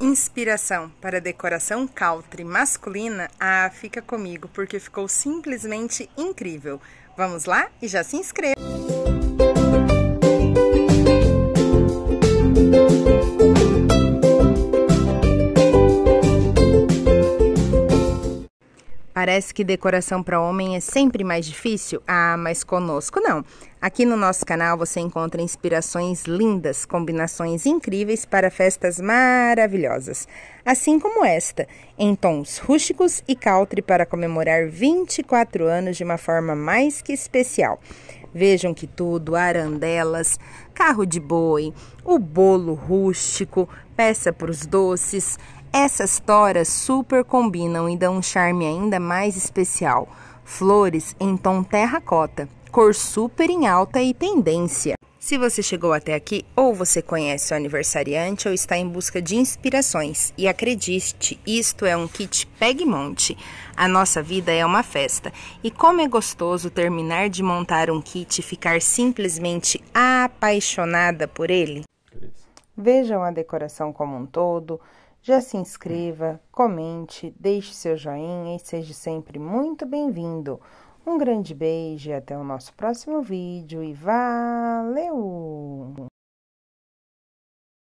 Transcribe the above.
Inspiração para decoração country masculina, ah, fica comigo porque ficou simplesmente incrível. Vamos lá e já se inscreva! Parece que decoração para homem é sempre mais difícil? Ah, mas conosco não. Aqui no nosso canal você encontra inspirações lindas, combinações incríveis para festas maravilhosas, assim como esta, em tons rústicos e caltre para comemorar 24 anos de uma forma mais que especial. Vejam que tudo, arandelas, carro de boi, o bolo rústico, peça para os doces, essas toras super combinam e dão um charme ainda mais especial. Flores em tom terracota, cor super em alta e tendência. Se você chegou até aqui, ou você conhece o aniversariante ou está em busca de inspirações. E acredite, isto é um kit Peg Monte. A nossa vida é uma festa. E como é gostoso terminar de montar um kit e ficar simplesmente apaixonada por ele. Vejam a decoração como um todo, já se inscreva, comente, deixe seu joinha e seja sempre muito bem-vindo. Um grande beijo e até o nosso próximo vídeo e valeu!